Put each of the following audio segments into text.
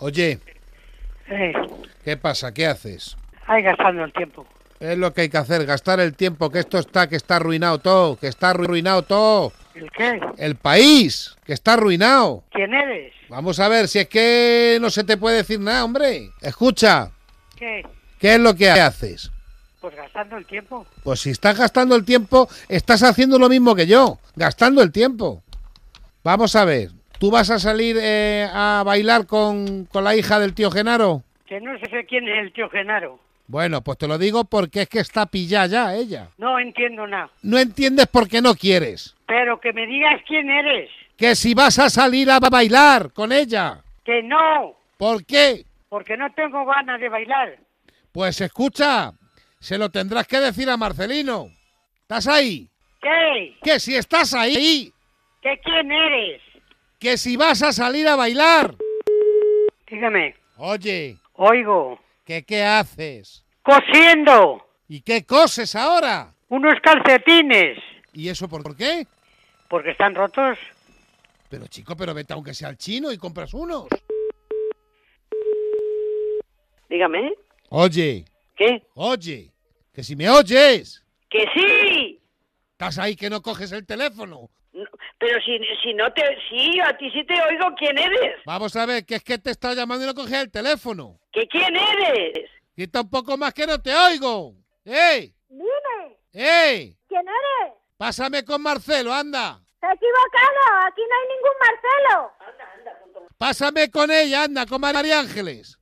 Oye. ¿Qué pasa? ¿Qué haces? Ahí gastando el tiempo. Es lo que hay que hacer, gastar el tiempo, que esto está, que está arruinado todo, que está arruinado todo. ¿El qué? El país, que está arruinado. ¿Quién eres? Vamos a ver, si es que no se te puede decir nada, hombre. Escucha. ¿Qué? ¿Qué es lo que haces? Pues gastando el tiempo. Pues si estás gastando el tiempo, estás haciendo lo mismo que yo, gastando el tiempo. Vamos a ver, ¿Tú vas a salir eh, a bailar con, la hija del tío Genaro? Que no sé quién es el tío Genaro. Bueno, pues te lo digo porque es que está pillada ya ella. No entiendo nada. No entiendes porque no quieres. Pero que me digas quién eres. Que si vas a salir a bailar con ella. Que no. ¿Por qué? Porque no tengo ganas de bailar. Pues escucha, se lo tendrás que decir a Marcelino. ¿Estás ahí? ¿Qué? Que si estás ahí. ¿Qué quién eres? que si vas a salir a bailar. Dígame. Oye. Oigo. ¿Qué qué haces? Cosiendo. ¿Y qué coses ahora? Unos calcetines. ¿Y eso por, qué? Porque están rotos. Pero chico, pero vete aunque sea al chino y compras unos. Dígame. Oye. ¿Qué? Oye. Que si me oyes. Que sí. Estás ahí que no coges el teléfono. Pero si, si no te... Sí, a ti sí te oigo quién eres. Vamos a ver, que es que te está llamando y no coges el teléfono. ¿Que quién eres? Y tampoco más que no te oigo. ¡Ey! Dime. ¡Ey! ¿Quién eres? Pásame con Marcelo, anda. Está equivocado, aquí no hay ningún Marcelo. Anda, anda. Pásame con ella, anda, con María Ángeles.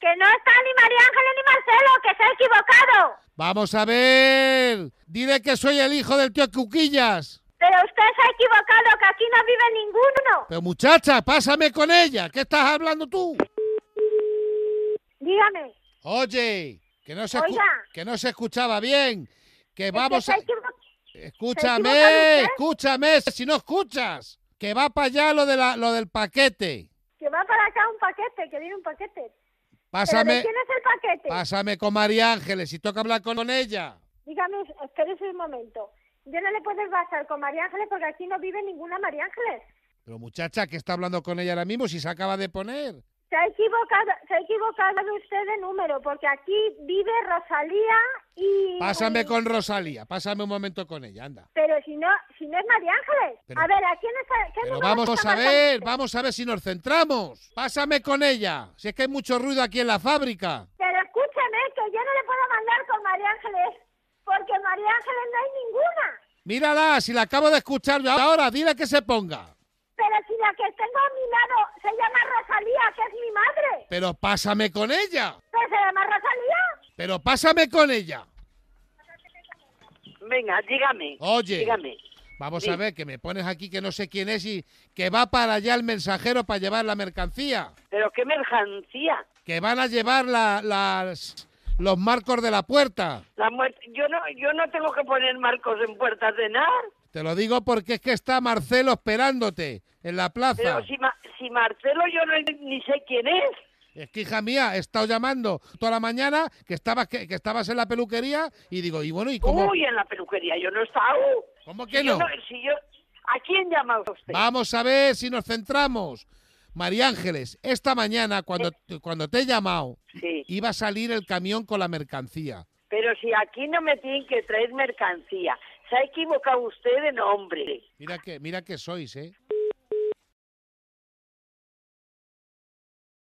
Que no está ni María Ángeles ni Marcelo, que se ha equivocado. Vamos a ver. Dile que soy el hijo del tío Cuquillas se ha equivocado, que aquí no vive ninguno. Pero muchacha, pásame con ella. ¿Qué estás hablando tú? Dígame. Oye, que no se, que no se escuchaba bien. Que vamos a... Escúchame, escúchame, si no escuchas. Que va para allá lo, de la, lo del paquete. Que va para acá un paquete, que viene un paquete. Pásame, quién es el paquete? Pásame con María Ángeles, y toca hablar con ella. Dígame, espérese un momento. Yo no le puedo basar con María Ángeles porque aquí no vive ninguna María Ángeles. Pero muchacha, ¿qué está hablando con ella ahora mismo si se acaba de poner? Se ha equivocado, se ha equivocado usted de número, porque aquí vive Rosalía y... Pásame con Rosalía, pásame un momento con ella, anda. Pero si no, es María Ángeles. a ver, ¿a quién es? Qué pero vamos a ver, vamos a ver si nos centramos. Pásame con ella, si es que hay mucho ruido aquí en la fábrica. Pero escúchame, que yo no le puedo mandar con María Ángeles porque María Ángeles no hay ninguna. Mírala, si la acabo de escuchar ahora, dile que se ponga. Pero si la que tengo a mi lado se llama Rosalía, que es mi madre. Pero pásame con ella. Pero se llama Rosalía. Pero pásame con ella. Venga, dígame. Oye. Dígame. Vamos a ver, que me pones aquí que no sé quién es y que va para allá el mensajero para llevar la mercancía. ¿Pero qué mercancía? Que van a llevar las los marcos de la puerta. La Yo no, yo no tengo que poner marcos en puertas de nada. Te lo digo porque es que está Marcelo esperándote en la plaza. Pero si, Marcelo yo no, ni sé quién es. Es que hija mía, he estado llamando toda la mañana que estabas que, estabas en la peluquería y digo, y bueno, ¿y cómo? Uy, en la peluquería, yo no he estado. ¿Cómo que no? ¿A quién llama usted? Vamos a ver si nos centramos. María Ángeles, esta mañana cuando, cuando te he llamado, iba a salir el camión con la mercancía. Pero si aquí no me tienen que traer mercancía, se ha equivocado usted de nombre. Mira que, mira que sois, ¿eh?